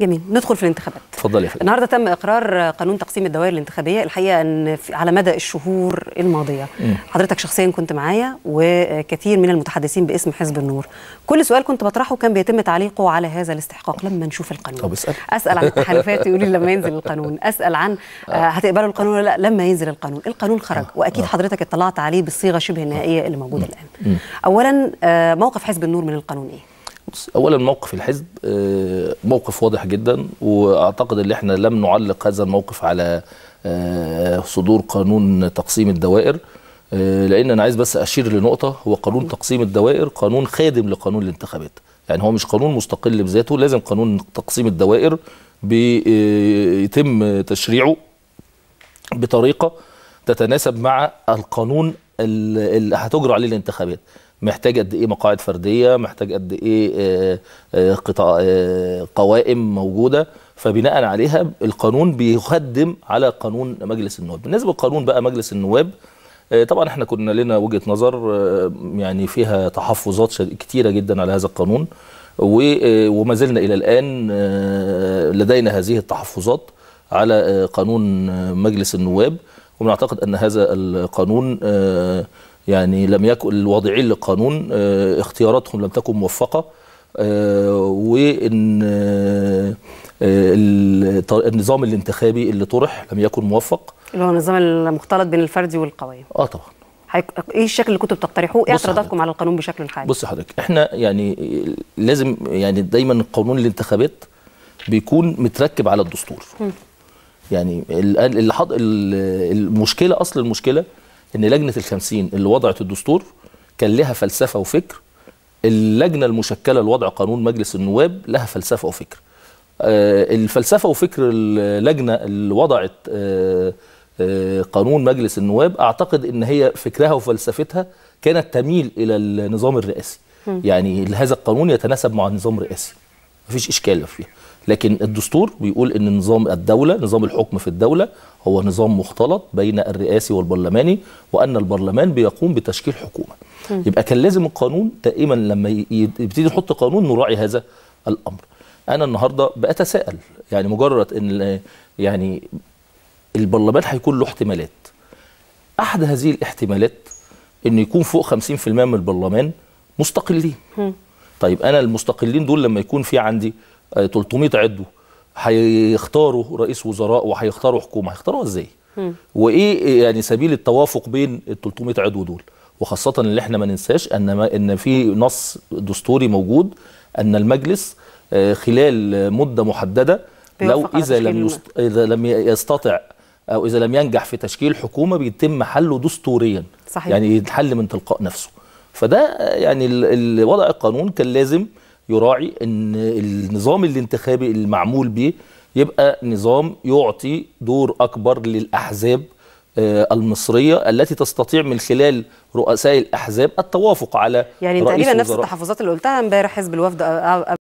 جميل ندخل في الانتخابات اتفضل يا فندم النهارده تم اقرار قانون تقسيم الدوائر الانتخابيه الحقيقه ان على مدى الشهور الماضيه م. حضرتك شخصيا كنت معايا وكثير من المتحدثين باسم حزب النور كل سؤال كنت بطرحه كان بيتم تعليقه على هذا الاستحقاق لما نشوف القانون طب اسال اسال عن التحالفات يقول لي لما ينزل القانون اسال عن آه، آه. هتقبلوا القانون ولا لا لما ينزل القانون القانون خرج آه. واكيد حضرتك اطلعت عليه بالصيغه شبه النهائيه اللي موجوده الان اولا موقف حزب النور من القانون ايه اولا موقف الحزب آه، موقف واضح جدا واعتقد ان احنا لم نعلق هذا الموقف على آه، صدور قانون تقسيم الدوائر آه، لان انا عايز بس اشير لنقطه هو قانون تقسيم الدوائر قانون خادم لقانون الانتخابات يعني هو مش قانون مستقل بذاته لازم قانون تقسيم الدوائر بيتم تشريعه بطريقه تتناسب مع القانون اللي هتجرى عليه الانتخابات محتاج قد ايه مقاعد فرديه محتاج قد ايه آه، آه، قطاع آه، قوائم موجوده فبناء عليها القانون بيخدم على قانون مجلس النواب بالنسبه للقانون بقى مجلس النواب طبعا احنا كنا لنا وجهه نظر يعني فيها تحفظات كتيره جدا على هذا القانون وما زلنا الى الان لدينا هذه التحفظات على قانون مجلس النواب وبنعتقد ان هذا القانون يعني لم يكن الواضعين للقانون آه، اختياراتهم لم تكن موفقه آه، وان آه، النظام الانتخابي اللي طرح لم يكن موفق اللي هو النظام المختلط بين الفردي والقوي اه طبعا ايه الشكل اللي كنتوا بتقترحوه ايه اعتراضاتكم على القانون بشكل حالي؟ بص حضرتك احنا يعني لازم يعني دايما قانون الانتخابات بيكون متركب على الدستور م. يعني اللي حض... المشكله اصل المشكله ان لجنه الخمسين اللي وضعت الدستور كان لها فلسفه وفكر اللجنه المشكله لوضع قانون مجلس النواب لها فلسفه وفكر آه، الفلسفه وفكر اللجنه اللي وضعت آه، آه، قانون مجلس النواب اعتقد ان هي فكرها وفلسفتها كانت تميل الى النظام الرئاسي يعني هذا القانون يتناسب مع النظام الرئاسي مفيش اشكال فيه لكن الدستور بيقول ان نظام الدوله نظام الحكم في الدوله هو نظام مختلط بين الرئاسي والبرلماني وان البرلمان بيقوم بتشكيل حكومه م. يبقى كان لازم القانون دائما لما يبتدي يحط قانون نراعي هذا الامر انا النهارده بتساءل يعني مجرد ان يعني البرلمان هيكون له احتمالات احد هذه الاحتمالات ان يكون فوق 50% من البرلمان مستقلين م. طيب انا المستقلين دول لما يكون في عندي 300 آه، عدو هيختاروا رئيس وزراء وهيختاروا حكومه هيختاروها ازاي؟ وايه إيه يعني سبيل التوافق بين ال 300 عضو دول؟ وخاصه اللي احنا ما ننساش ان ما ان في نص دستوري موجود ان المجلس آه، خلال مده محدده لو اذا لم يست... اذا لم يستطع او اذا لم ينجح في تشكيل حكومه بيتم حله دستوريا صحيح. يعني يتحل من تلقاء نفسه فده يعني الوضع القانون كان لازم يراعي ان النظام الانتخابي المعمول به يبقى نظام يعطي دور اكبر للاحزاب آه، المصريه التي تستطيع من خلال رؤساء الاحزاب التوافق على يعني تقريبا نفس التحفظات اللي قلتها امبارح حزب الوفد آه، آه،